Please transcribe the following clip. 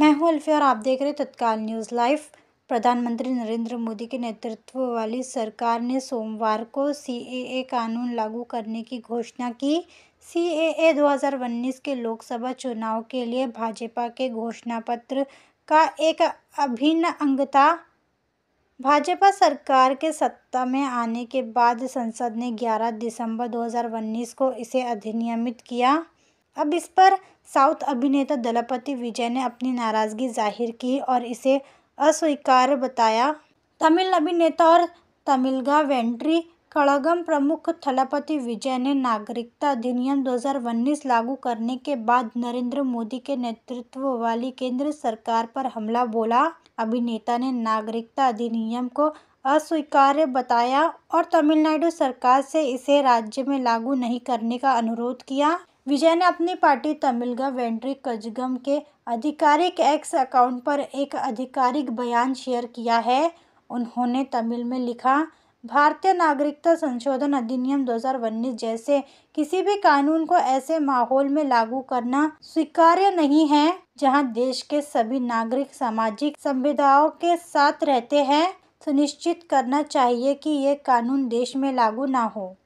मैं हूं अल्फी और आप देख रहे हैं तत्काल न्यूज़ लाइव प्रधानमंत्री नरेंद्र मोदी के नेतृत्व वाली सरकार ने सोमवार को सीएए कानून लागू करने की घोषणा की सीएए 2019 के लोकसभा चुनाव के लिए भाजपा के घोषणा पत्र का एक अभिन्न अंग था भाजपा सरकार के सत्ता में आने के बाद संसद ने 11 दिसंबर 2019 को इसे अधिनियमित किया अब इस पर साउथ अभिनेता दलपति विजय ने अपनी नाराज़गी जाहिर की और इसे अस्वीकार बताया तमिल अभिनेता और तमिलगा वेंट्री कड़गम प्रमुख थलापति विजय ने नागरिकता अधिनियम 2019 लागू करने के बाद नरेंद्र मोदी के नेतृत्व वाली केंद्र सरकार पर हमला बोला अभिनेता ने नागरिकता अधिनियम को अस्वीकार्य बताया और तमिलनाडु सरकार से इसे राज्य में लागू नहीं करने का अनुरोध किया विजय ने अपनी पार्टी तमिलगा वेंट्री कजगम के आधिकारिक एक्स अकाउंट पर एक आधिकारिक बयान शेयर किया है उन्होंने तमिल में लिखा भारतीय नागरिकता संशोधन अधिनियम 2019 जैसे किसी भी कानून को ऐसे माहौल में लागू करना स्वीकार्य नहीं है जहां देश के सभी नागरिक सामाजिक संविधाओं के साथ रहते हैं सुनिश्चित करना चाहिए कि ये कानून देश में लागू ना हो